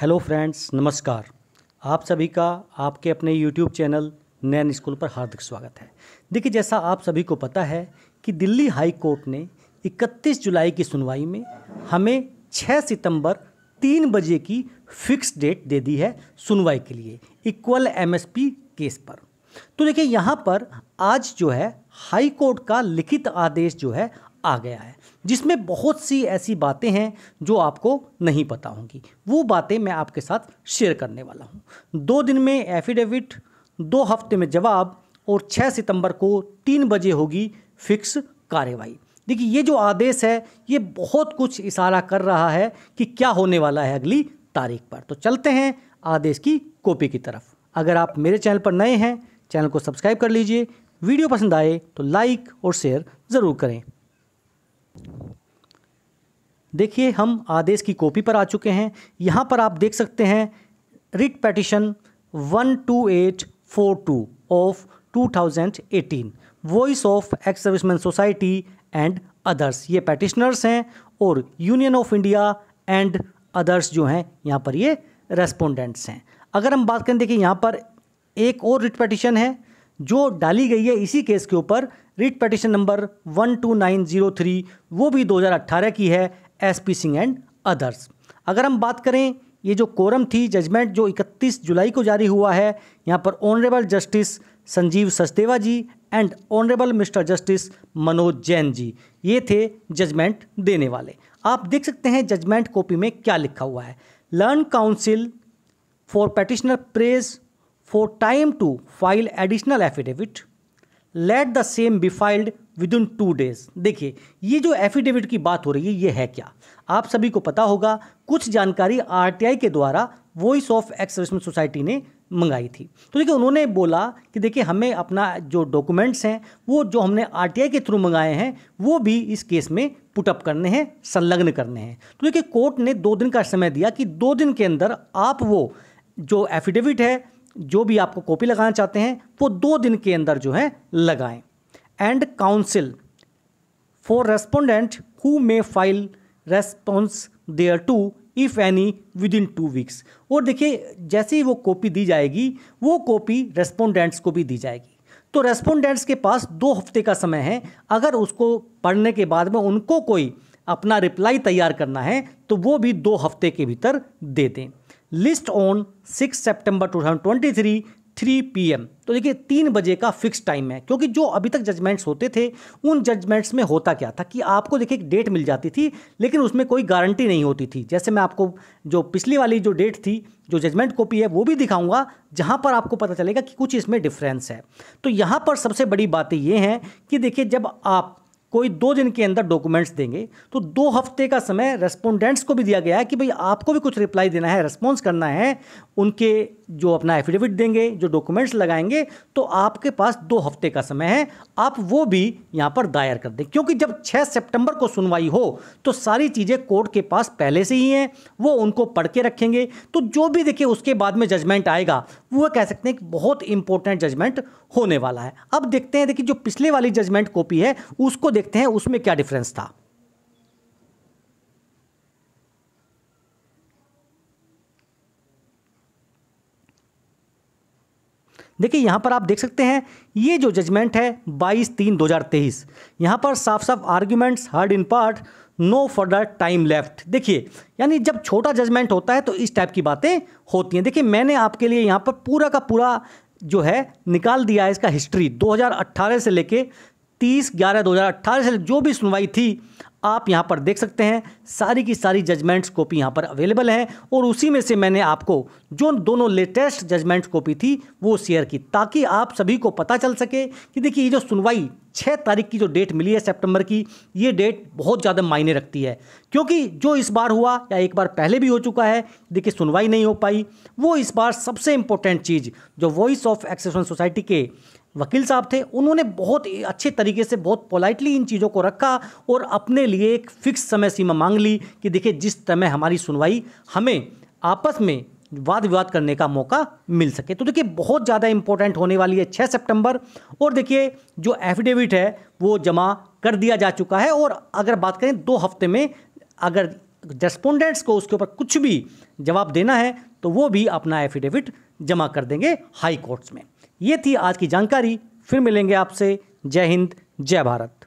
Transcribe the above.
hello friends नमस्कार आप सभी का आपके अपने यूट्यूब चैनल नैन स्कूल पर हार्दिक स्वागत है देखिए जैसा आप सभी को पता है कि दिल्ली हाई कोर्ट ने 31 जुलाई की सुनवाई में हमें 6 सितंबर तीन बजे की फिक्स डेट दे दी है सुनवाई के लिए इक्वल एमएसपी केस पर तो देखिए यहाँ पर आज जो है हाई कोर्ट का लिखित आदेश जो है आ गया है जिसमें बहुत सी ऐसी बातें हैं जो आपको नहीं पता होंगी वो बातें मैं आपके साथ शेयर करने वाला हूँ दो दिन में एफिडेविट दो हफ्ते में जवाब और 6 सितंबर को तीन बजे होगी फिक्स कार्रवाई देखिए ये जो आदेश है ये बहुत कुछ इशारा कर रहा है कि क्या होने वाला है अगली तारीख पर तो चलते हैं आदेश की कॉपी की तरफ अगर आप मेरे चैनल पर नए हैं चैनल को सब्सक्राइब कर लीजिए वीडियो पसंद आए तो लाइक और शेयर ज़रूर करें देखिए हम आदेश की कॉपी पर आ चुके हैं यहाँ पर आप देख सकते हैं writ petition one two eight four two of 2018 voice of ex serviceman society and others ये पैटिशनर्स हैं और union of India and others जो हैं यहाँ पर ये रेस्पोंडेंट्स हैं अगर हम बात करें देखिए यहाँ पर एक और रिट पटिशन है जो डाली गई है इसी केस के ऊपर रिट पटिशन नंबर 12903 वो भी 2018 की है एसपी सिंह एंड अदर्स अगर हम बात करें ये जो कोरम थी जजमेंट जो 31 जुलाई को जारी हुआ है यहाँ पर honourable justice Sanjeev Sachdeva ji and honourable mister justice Manoj Jain ji ये थे जजमेंट देने वाले आप देख सकते हैं जजमेंट कॉपी में क्या लिखा हुआ है learned counsel for petitioner prays for time to file additional affidavit let the same be filed within two days देखिए ये जो एफिडेविट की बात हो रही है ये है क्या आप सभी को पता होगा कुछ जानकारी आरटीआई के द्वारा वॉइस ऑफ एक्सरेशन सोसाइटी ने मंगाई थी तो देखिए उन्होंने बोला कि देखिए हमें अपना जो डॉक्यूमेंट्स हैं वो जो हमने आरटीआई के थ्रू मंगाए हैं वो भी इस केस में पुटअप करने हैं संलग्न करने हैं तो देखिए कोर्ट ने दो दिन का समय दिया कि दो दिन के अंदर आप वो जो एफिडेविट है जो भी आपको कॉपी लगाना चाहते हैं वो दो दिन के अंदर जो है लगाएं and counsel for respondent who may file response thereto if any within two weeks और देखिए जैसे ही वो कॉपी दी जाएगी वो कॉपी रेस्पोंडेंट्स को भी दी जाएगी तो रेस्पोंडेंट्स के पास दो हफ्ते का समय है अगर उसको पढ़ने के बाद में उनको कोई अपना रिप्लाई तैयार करना है तो वो भी दो हफ्ते के भीतर दे दें list on six September two thousand twenty three three P M तो देखिए तीन बजे का फिक्स टाइम है क्योंकि जो अभी तक जजमेंट्स होते थे उन जजमेंट्स में होता क्या था कि आपको देखिए एक डेट मिल जाती थी लेकिन उसमें कोई गारंटी नहीं होती थी जैसे मैं आपको जो पिछली वाली जो डेट थी जो जजमेंट कॉपी है वो भी दिखाऊंगा जहाँ पर आपको पता चलेगा कि कुछ इसमें डिफरेंस है तो यहाँ पर सबसे बड़ी बातें ये हैं कि देखिए जब आप कोई दो दिन के अंदर डॉक्यूमेंट्स देंगे तो दो हफ्ते का समय रेस्पोंडेंट्स को भी दिया गया है कि भाई आपको भी कुछ रिप्लाई देना है रिस्पॉन्स करना है उनके जो अपना एफिडेविट देंगे जो डॉक्यूमेंट्स लगाएंगे तो आपके पास दो हफ्ते का समय है आप वो भी यहाँ पर दायर कर दें क्योंकि जब 6 सितंबर को सुनवाई हो तो सारी चीज़ें कोर्ट के पास पहले से ही हैं वो उनको पढ़ के रखेंगे तो जो भी देखिए उसके बाद में जजमेंट आएगा वो कह सकते हैं कि बहुत इंपॉर्टेंट जजमेंट होने वाला है अब देखते हैं देखिए जो पिछले वाली जजमेंट कॉपी है उसको देखते हैं उसमें क्या डिफरेंस था देखिए यहाँ पर आप देख सकते हैं ये जो जजमेंट है 22 तीन 2023 यहाँ पर साफ साफ arguments heard in part no further time left देखिए यानी जब छोटा जजमेंट होता है तो इस टाइप की बातें होती हैं देखिए मैंने आपके लिए यहाँ पर पूरा का पूरा जो है निकाल दिया है इसका हिस्ट्री 2018 से लेके 30 ग्यारह 2018 से जो भी सुनवाई थी आप यहाँ पर देख सकते हैं सारी की सारी जजमेंट्स कॉपी यहाँ पर अवेलेबल है और उसी में से मैंने आपको जो दोनों लेटेस्ट जजमेंट कॉपी थी वो शेयर की ताकि आप सभी को पता चल सके कि देखिए ये जो सुनवाई छः तारीख की जो डेट मिली है सितंबर की ये डेट बहुत ज़्यादा मायने रखती है क्योंकि जो इस बार हुआ या एक बार पहले भी हो चुका है देखिए सुनवाई नहीं हो पाई वो इस बार सबसे इम्पोर्टेंट चीज़ जो वॉइस ऑफ एक्सेशन सोसाइटी के वकील साहब थे उन्होंने बहुत अच्छे तरीके से बहुत पोलाइटली इन चीज़ों को रखा और अपने लिए एक फिक्स समय सीमा मांग ली कि देखिए जिस समय हमारी सुनवाई हमें आपस में वाद विवाद करने का मौका मिल सके तो देखिए बहुत ज़्यादा इंपॉर्टेंट होने वाली है छः सितंबर और देखिए जो एफिडेविट है वो जमा कर दिया जा चुका है और अगर बात करें दो हफ्ते में अगर रेस्पोंडेंट्स को उसके ऊपर कुछ भी जवाब देना है तो वो भी अपना एफिडेविट जमा कर देंगे हाई कोर्ट्स में ये थी आज की जानकारी फिर मिलेंगे आपसे जय हिंद जय भारत